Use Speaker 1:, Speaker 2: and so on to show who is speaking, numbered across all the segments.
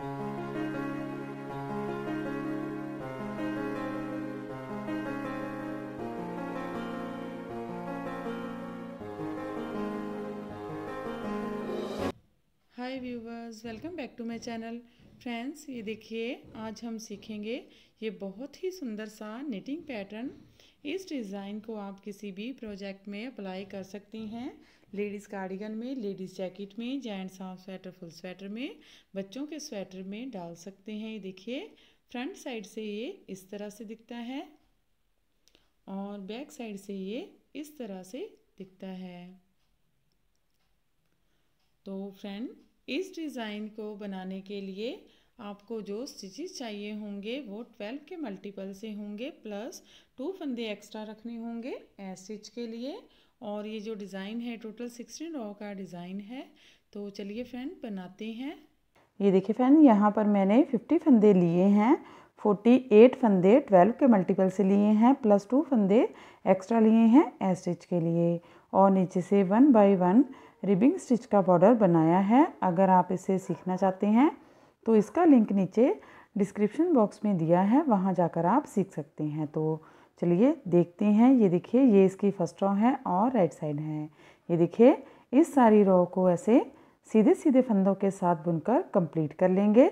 Speaker 1: high viewers welcome back to my channel friends ये देखिए आज हम सीखेंगे ये बहुत ही सुंदर सा निटिंग पैटर्न इस डिज़ाइन को आप किसी भी प्रोजेक्ट में अप्लाई कर सकती हैं लेडीज़ कार्डिगन में लेडीज़ जैकेट में gents half sweater full sweater में बच्चों के स्वेटर में डाल सकते हैं ये देखिए फ्रंट साइड से ये इस तरह से दिखता है और बैक साइड से ये इस तरह से दिखता है तो फ्रेंड इस डिज़ाइन को बनाने के लिए आपको जो स्टिचेस चाहिए होंगे वो ट्वेल्व के मल्टीपल से होंगे प्लस टू फंदे एक्स्ट्रा रखने होंगे एस स्टिच के लिए और ये जो डिज़ाइन है टोटल सिक्सटीन रॉ का डिज़ाइन है तो चलिए फ्रेंड बनाते हैं ये देखिए फ्रेंड यहाँ पर मैंने फिफ्टी फंदे लिए हैं फोर्टी एट फंदे ट्वेल्व के मल्टीपल से लिए हैं प्लस टू फंदे एक्स्ट्रा लिए हैं एस स्टिच के लिए और नीचे से one by one ribbing stitch का बॉर्डर बनाया है अगर आप इसे सीखना चाहते हैं तो इसका लिंक नीचे डिस्क्रिप्शन बॉक्स में दिया है वहाँ जाकर आप सीख सकते हैं तो चलिए देखते हैं ये देखिए ये इसकी फर्स्ट रॉ है और राइट साइड है ये देखिए इस सारी रॉ को ऐसे सीधे सीधे फंदों के साथ बुनकर कंप्लीट कर लेंगे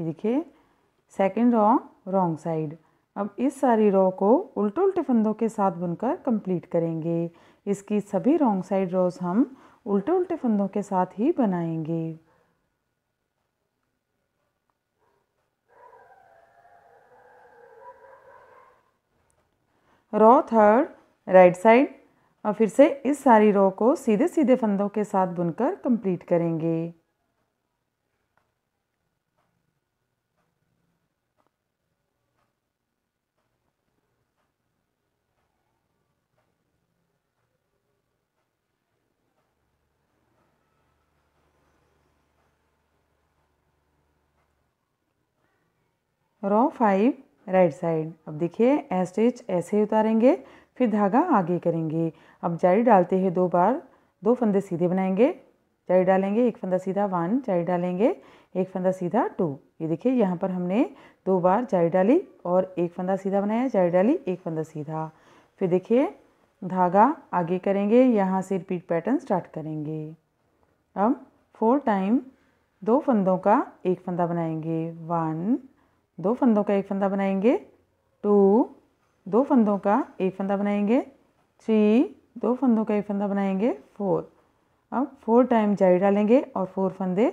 Speaker 1: ये देखिए सेकंड रॉ रॉन्ग साइड अब इस सारी रॉ को उल्टे उल्टे फंदों के साथ बुनकर कंप्लीट करेंगे इसकी सभी रॉन्ग साइड रॉज हम उल्टे उल्टे फंदों के साथ ही बनाएंगे रॉ थर्ड राइट साइड और फिर से इस सारी रॉ को सीधे सीधे फंदों के साथ बुनकर कंप्लीट करेंगे रो फाइव राइट साइड अब देखिए ए स्टिच ऐसे ही उतारेंगे फिर धागा आगे करेंगे अब जारी डालते हैं दो बार दो फंदे सीधे बनाएंगे जारी डालेंगे एक फंदा सीधा वन जारी डालेंगे एक फंदा सीधा टू ये देखिए यहाँ पर हमने दो बार जारी डाली और एक फंदा सीधा बनाया जारी डाली एक फंदा सीधा फिर देखिए धागा आगे करेंगे यहाँ से रिपीट पैटर्न स्टार्ट करेंगे अब फोर टाइम दो फंदों का एक फंदा बनाएंगे वन दो फंदों का एक फंदा बनाएंगे टू दो फंदों का एक फंदा बनाएंगे थ्री दो फंदों का एक फंदा बनाएंगे फोर अब फोर टाइम जारी डालेंगे और फोर फंदे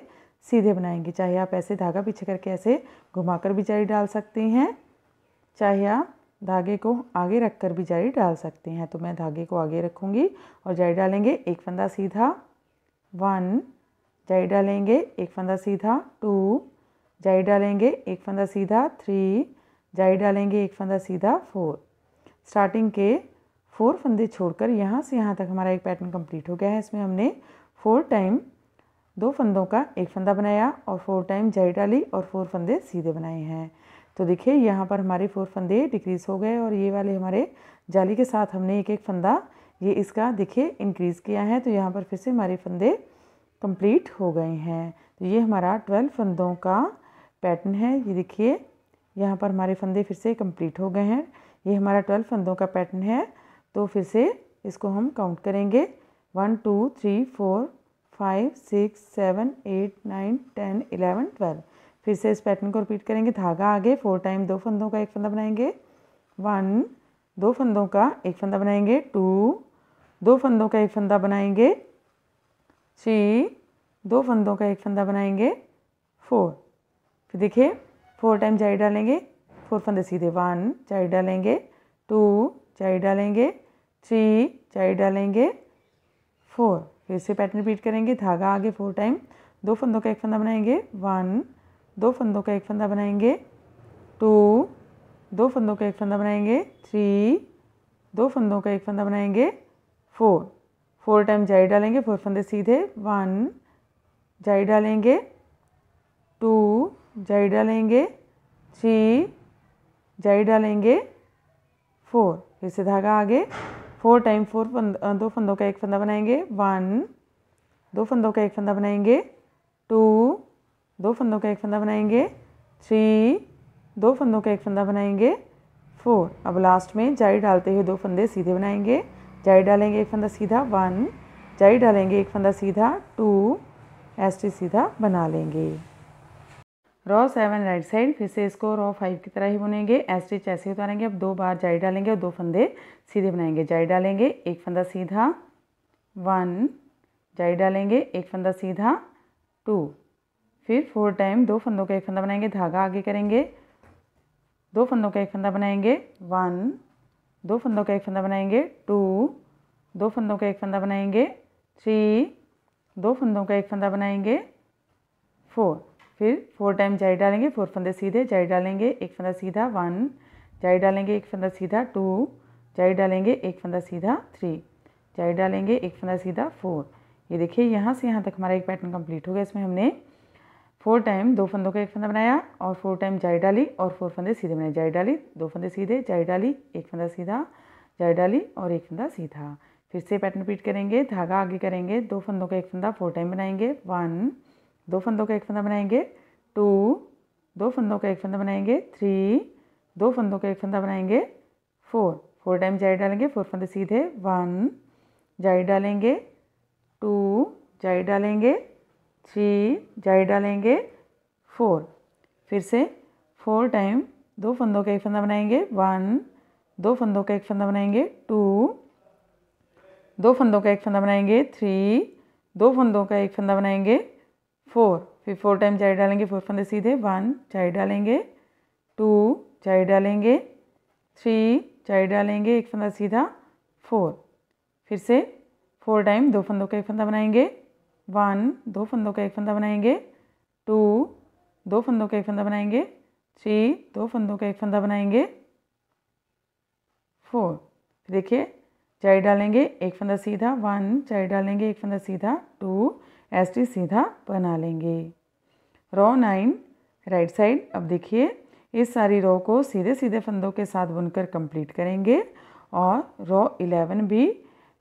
Speaker 1: सीधे बनाएंगे चाहे आप ऐसे धागा पीछे करके ऐसे घुमाकर भी जारी डाल सकती हैं चाहे आप धागे को आगे रख कर भी जारी डाल सकते हैं तो मैं धागे को आगे रखूँगी और जारी डालेंगे एक फंदा सीधा वन जारी डालेंगे एक फंदा सीधा टू जाई डालेंगे एक फंदा सीधा थ्री जाई डालेंगे एक फंदा सीधा फोर स्टार्टिंग के फोर फंदे छोड़कर यहाँ से यहाँ तक हमारा एक पैटर्न कंप्लीट हो गया है इसमें हमने फोर टाइम दो फंदों का एक फंदा बनाया और फोर टाइम जाई डाली और फोर फंदे सीधे बनाए हैं तो देखिए यहाँ पर हमारे फोर फंदे डिक्रीज़ हो गए और ये वाले हमारे जाली के साथ हमने एक एक फंदा ये इसका देखिए इंक्रीज़ किया है तो यहाँ पर फिर से हमारे फंदे कंप्लीट हो गए हैं तो ये हमारा ट्वेल्व फंदों का पैटर्न है ये देखिए यहाँ पर हमारे फंदे फिर से कंप्लीट हो गए हैं ये हमारा ट्वेल्व फंदों का पैटर्न है तो फिर से इसको हम काउंट करेंगे one two three four five six seven eight nine ten eleven twelve फिर से इस पैटर्न को रिपीट करेंगे धागा आगे फोर टाइम दो फंदों का एक फंदा बनाएंगे वन दो फंदों का एक फंदा बनाएंगे टू दो फंदों का एक फंदा बनाएंगे थ्री दो फंदों का एक फंदा बनाएंगे फोर फिर देखिए फोर टाइम जाई डालेंगे फोर फंदे सीधे वन चाई डालेंगे टू चाय डालेंगे थ्री चाय डालेंगे फोर फिर से पैटर्न रिपीट करेंगे धागा आगे फोर टाइम दो फंदों का एक फंदा बनाएंगे वन दो फंदों का एक फंदा बनाएंगे टू दो फंदों का एक फंदा बनाएंगे थ्री दो फंदों का एक फंदा बनाएंगे फोर फोर टाइम जाई डालेंगे फोर फंदे सीधे वन जाई डालेंगे टू जाई डालेंगे थ्री जाई डालेंगे फोर फिर से धागा आगे फोर टाइम फोर फंद, दो फंदों का एक फंदा बनाएंगे वन दो फंदों का एक फंदा बनाएंगे टू दो फंदों का एक फंदा बनाएंगे थ्री दो फंदों का एक फंदा बनाएंगे फोर अब लास्ट में जाई डालते हुए दो फंदे सीधे बनाएंगे जाई डालेंगे एक फंदा सीधा वन जाई डालेंगे एक फंदा सीधा टू एस सीधा बना लेंगे रॉ सेवन राइट साइड फिर से इसको रॉ फाइव की तरह ही बुनेंगे एस स्टिच ऐसे उतारेंगे अब दो बार जाई डालेंगे और दो फंदे सीधे बनाएंगे जाई डालेंगे एक फंदा सीधा वन जाई डालेंगे एक फंदा सीधा टू फिर फोर टाइम दो फंदों का एक फंदा बनाएंगे धागा आगे करेंगे दो फंदों का एक फंदा बनाएंगे वन दो फंदों का एक फंदा बनाएंगे टू दो फंदों का एक फंदा बनाएंगे थ्री दो फंदों का एक फंदा बनाएंगे फोर फिर फोर टाइम जाई डालेंगे फोर फंदे सीधे जाई डालेंगे एक फंदा सीधा वन जाई डालेंगे एक फंदा सीधा टू जाई डालेंगे एक फंदा सीधा थ्री जाई डालेंगे एक फंदा सीधा फोर ये देखिए यहाँ से यहाँ तक हमारा एक पैटर्न कंप्लीट हो गया इसमें हमने फोर टाइम दो फंदों का एक फंदा बनाया और फोर टाइम जाई डाली और फोर फंदे सीधे बनाए जाई डाली दो फंदे सीधे जाई डाली एक फंदा सीधा जाई डाली और एक फंदा सीधा फिर से पैटर्न रिपीट करेंगे धागा आगे करेंगे दो फंदों का एक फंदा फोर टाइम बनाएंगे वन दो फंदों का एक फंदा बनाएंगे टू दो फंदों का एक फंदा बनाएंगे थ्री दो फंदों का एक फंदा बनाएंगे फोर फोर टाइम जाई डालेंगे फोर फंदे सीधे वन जाई डालेंगे टू जाई डालेंगे थ्री जाई डालेंगे फोर फिर से फोर टाइम दो फंदों का एक फंदा बनाएंगे वन दो फंदों का एक फंदा बनाएंगे टू दो फंदों का एक फंदा बनाएंगे थ्री दो फंदों का एक फंदा बनाएंगे फोर फिर फोर टाइम चाय डालेंगे फोर फंदे सीधे वन चाय डालेंगे टू चाय डालेंगे थ्री चाय डालेंगे एक फंदा सीधा फोर फिर से फोर टाइम दो फंदों का एक फंदा बनाएंगे वन दो फंदों का एक फंदा बनाएंगे टू दो फंदों का एक फंदा बनाएंगे थ्री दो फंदों का एक फंदा बनाएंगे फोर फिर देखिए चाय डालेंगे एक फंदा सीधा वन चाय डालेंगे एक फंदा सीधा टू एस टी सीधा बना लेंगे रो नाइन राइट साइड अब देखिए इस सारी रो को सीधे सीधे फंदों के साथ बुनकर कंप्लीट करेंगे और रो इलेवन भी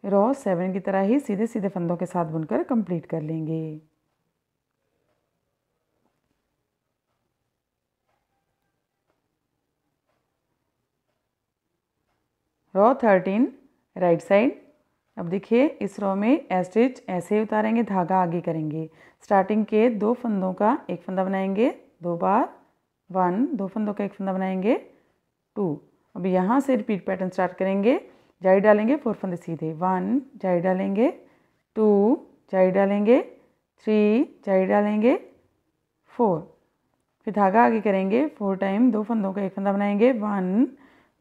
Speaker 1: रो सेवन की तरह ही सीधे सीधे फंदों के साथ बुनकर कंप्लीट कर लेंगे रो थर्टीन राइट साइड अब देखिए इस रो में एस्टिच ऐसे ही उतारेंगे धागा आगे करेंगे स्टार्टिंग के दो फंदों का एक फंदा बनाएंगे दो बार वन दो फंदों का एक फंदा बनाएंगे टू अब यहाँ से रिपीट पैटर्न स्टार्ट करेंगे जाई डालेंगे फोर फंदे सीधे वन जाई डालेंगे टू जाई डालेंगे थ्री जाई डालेंगे फोर फिर धागा आगे करेंगे फोर टाइम दो फंदों का एक फंदा बनाएंगे वन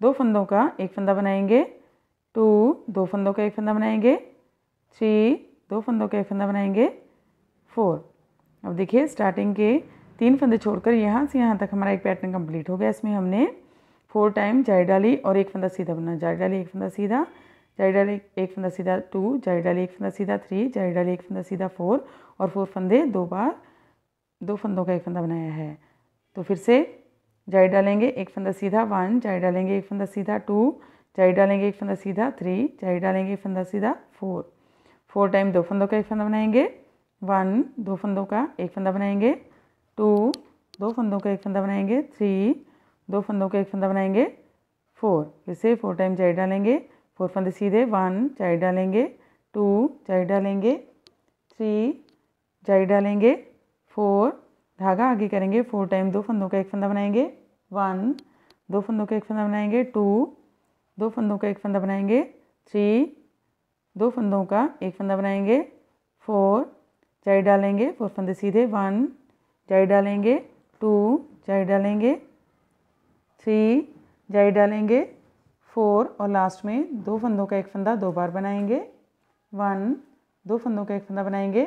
Speaker 1: दो फंदों का एक फंदा बनाएंगे टू दो फंदों का एक फंदा बनाएंगे थ्री दो फंदों का एक फंदा बनाएंगे फोर अब देखिए स्टार्टिंग के तीन फंदे छोड़कर यहाँ से यहाँ तक हमारा एक पैटर्न कंप्लीट हो गया इसमें हमने फोर टाइम जाई डाली और एक फंदा सीधा बना जारी डाली एक फंदा सीधा जाई डाली एक फंदा सीधा टू जारी डाली एक फंदा सीधा थ्री जारी डाली एक फंदा सीधा फोर और फोर फंदे दो बार दो फंदों का एक फंदा बनाया है तो फिर से जाई डालेंगे एक फंदा सीधा वन जारी डालेंगे एक फंदा सीधा टू चाय डालेंगे एक फंदा सीधा थ्री चाय डालेंगे एक फंदा सीधा फोर फोर टाइम दो फंदों का एक फंदा बनाएंगे वन दो फंदों का एक फंदा बनाएंगे टू दो फंदों का एक फंदा बनाएंगे थ्री दो फंदों का एक फंदा बनाएंगे फोर फिर से फोर टाइम चाय डालेंगे फोर फंदे सीधे वन चाय डालेंगे टू चाय डालेंगे थ्री चाय डालेंगे फोर धागा आगे करेंगे फोर टाइम दो फंदों का एक फंदा बनाएंगे वन दो फंदों का एक फंदा बनाएंगे टू दो फंदों का एक फंदा बनाएंगे थ्री दो फंदों का एक फंदा बनाएंगे फोर जाई डालेंगे फोर फंदे सीधे वन चाई डालेंगे टू चाई डालेंगे थ्री जाई डालेंगे फोर और लास्ट में दो फंदों का एक फंदा दो बार बनाएंगे वन दो फंदों का एक फंदा बनाएंगे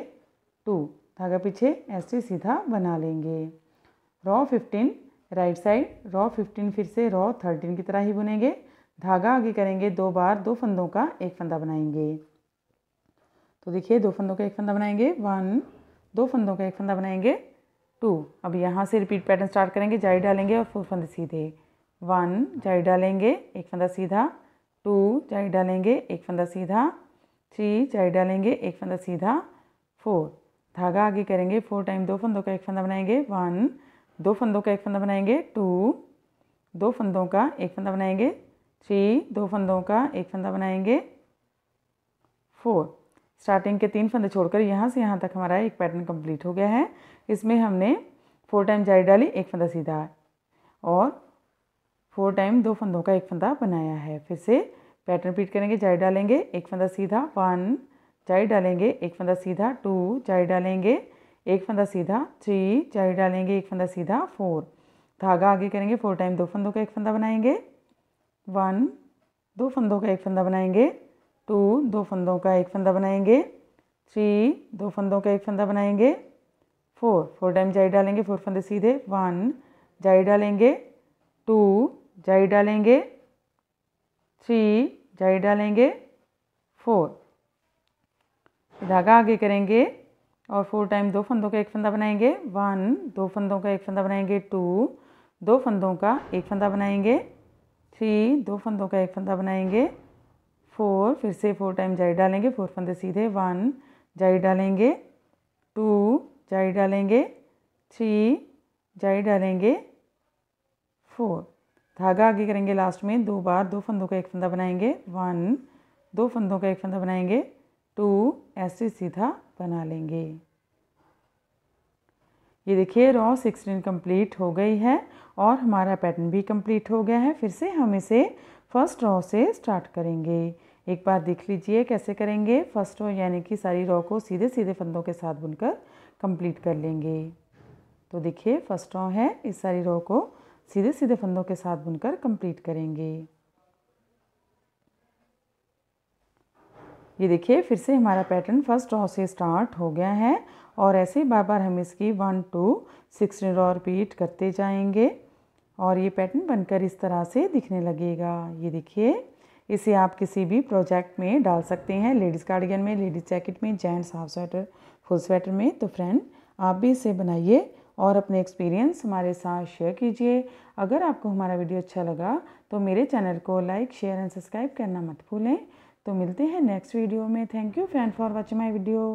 Speaker 1: टू धागा पीछे ऐसे सीधा बना लेंगे row fifteen right side row fifteen फिर से रॉ थर्टीन की तरह ही बुनेंगे धागा आगे करेंगे दो बार दो फंदों का एक फंदा बनाएंगे तो देखिए दो फंदों का एक फंदा बनाएंगे वन दो फंदों का एक फंदा बनाएंगे टू अब यहाँ से रिपीट पैटर्न स्टार्ट करेंगे जाई डालेंगे और फोर फंदे सीधे वन जाई डालेंगे एक फंदा सीधा टू जाई डालेंगे एक फंदा सीधा थ्री जाई डालेंगे एक फंदा सीधा फोर धागा आगे करेंगे फोर टाइम दो फंदों का एक फंदा बनाएंगे वन दो फंदों का एक फंदा बनाएंगे टू दो फंदों का एक फंदा बनाएंगे थ्री दो फंदों का एक फंदा बनाएंगे फोर स्टार्टिंग के तीन फंदे छोड़कर यहाँ से यहाँ तक हमारा एक पैटर्न कंप्लीट हो गया है इसमें हमने फोर टाइम जारी डाली एक फंदा सीधा और फोर टाइम दो फंदों का एक फंदा बनाया है फिर से पैटर्न रिपीट करेंगे जारी डालेंगे एक फंदा सीधा वन जारी डालेंगे एक फंदा सीधा टू जारी डालेंगे एक फंदा सीधा थ्री जारी डालेंगे एक फंदा सीधा फोर धागा आगे करेंगे फोर टाइम दो फंदों का एक फंदा बनाएंगे वन दो फंदों का एक फंदा बनाएंगे टू दो फंदों का एक फंदा बनाएंगे थ्री दो फंदों का एक फंदा बनाएंगे फोर फोर टाइम जाई डालेंगे फोर फंदे सीधे वन जाई डालेंगे टू जाई डालेंगे थ्री जाई डालेंगे फोर धागा आगे करेंगे और फोर टाइम दो फंदों का एक फंदा बनाएंगे वन दो फंदों का एक फंदा बनाएंगे टू दो फंदों का एक फंदा बनाएंगे थ्री दो फंदों का एक फंदा बनाएंगे फोर फिर से फोर टाइम जाई डालेंगे फोर फंदे सीधे वन जाई डालेंगे टू जाई डालेंगे थ्री जाई डालेंगे फोर धागा आगे करेंगे लास्ट में दो बार दो फंदों का एक फंदा बनाएंगे वन दो फंदों का एक फंदा बनाएंगे टू ऐसे सीधा बना लेंगे ये देखिए रॉ सिक्सटीन कंप्लीट हो गई है और हमारा पैटर्न भी कंप्लीट हो गया है फिर से हम इसे फर्स्ट रॉ से स्टार्ट करेंगे एक बार देख लीजिए कैसे करेंगे फर्स्ट रॉ यानी कि सारी रॉ को सीधे सीधे फंदों के साथ बुनकर कंप्लीट कर लेंगे तो देखिए फर्स्ट रॉ है इस सारी रॉ को सीधे सीधे फंदों के साथ बुनकर कंप्लीट करेंगे ये देखिए फिर से हमारा पैटर्न फर्स्ट रॉ से स्टार्ट हो गया है और ऐसे बार बार हम इसकी one to six row repeat करते जाएंगे और ये पैटर्न बनकर इस तरह से दिखने लगेगा ये देखिए इसे आप किसी भी प्रोजेक्ट में डाल सकते हैं लेडीज़ कार्डिगन में लेडीज़ जैकेट में gents half sweater full sweater में तो फ्रेंड आप भी इसे बनाइए और अपने एक्सपीरियंस हमारे साथ शेयर कीजिए अगर आपको हमारा वीडियो अच्छा लगा तो मेरे चैनल को लाइक शेयर एंड सब्सक्राइब करना मत भूलें तो मिलते हैं नेक्स्ट वीडियो में thank you fan for watching my video